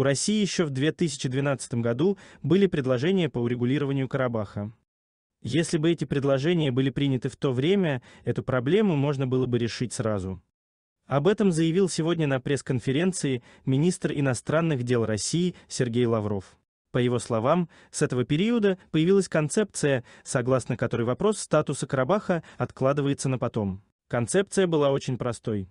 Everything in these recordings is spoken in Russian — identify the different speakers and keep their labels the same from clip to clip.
Speaker 1: У России еще в 2012 году были предложения по урегулированию Карабаха. Если бы эти предложения были приняты в то время, эту проблему можно было бы решить сразу. Об этом заявил сегодня на пресс-конференции министр иностранных дел России Сергей Лавров. По его словам, с этого периода появилась концепция, согласно которой вопрос статуса Карабаха откладывается на потом. Концепция была очень простой.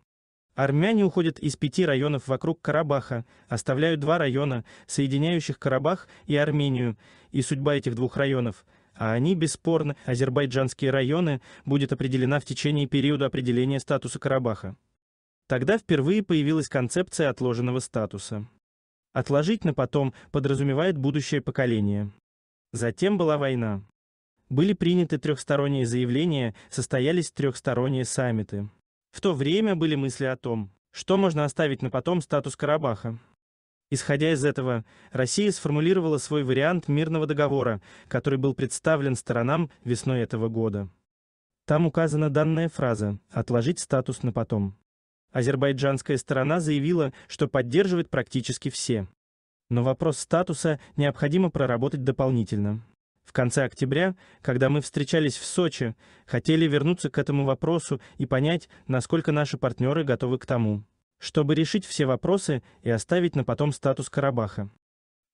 Speaker 1: Армяне уходят из пяти районов вокруг Карабаха, оставляют два района, соединяющих Карабах и Армению, и судьба этих двух районов – а они, бесспорно, азербайджанские районы, будет определена в течение периода определения статуса Карабаха. Тогда впервые появилась концепция отложенного статуса. Отложить на потом подразумевает будущее поколение. Затем была война. Были приняты трехсторонние заявления, состоялись трехсторонние саммиты. В то время были мысли о том, что можно оставить на потом статус Карабаха. Исходя из этого, Россия сформулировала свой вариант мирного договора, который был представлен сторонам весной этого года. Там указана данная фраза «отложить статус на потом». Азербайджанская сторона заявила, что поддерживает практически все. Но вопрос статуса необходимо проработать дополнительно. В конце октября, когда мы встречались в Сочи, хотели вернуться к этому вопросу и понять, насколько наши партнеры готовы к тому, чтобы решить все вопросы и оставить на потом статус Карабаха.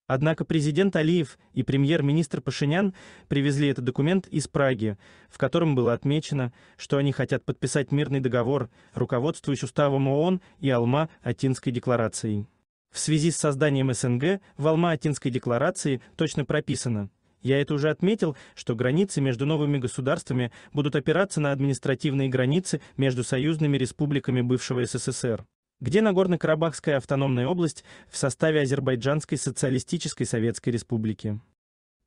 Speaker 1: Однако президент Алиев и премьер-министр Пашинян привезли этот документ из Праги, в котором было отмечено, что они хотят подписать мирный договор, руководствуясь уставом ООН и Алма-Атинской декларацией. В связи с созданием СНГ в Алма-Атинской декларации точно прописано, я это уже отметил, что границы между новыми государствами будут опираться на административные границы между союзными республиками бывшего СССР где Нагорно-Карабахская автономная область в составе Азербайджанской социалистической советской республики.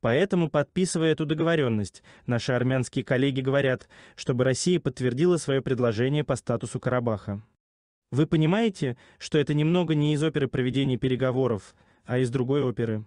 Speaker 1: Поэтому, подписывая эту договоренность, наши армянские коллеги говорят, чтобы Россия подтвердила свое предложение по статусу Карабаха. Вы понимаете, что это немного не из оперы проведения переговоров, а из другой оперы.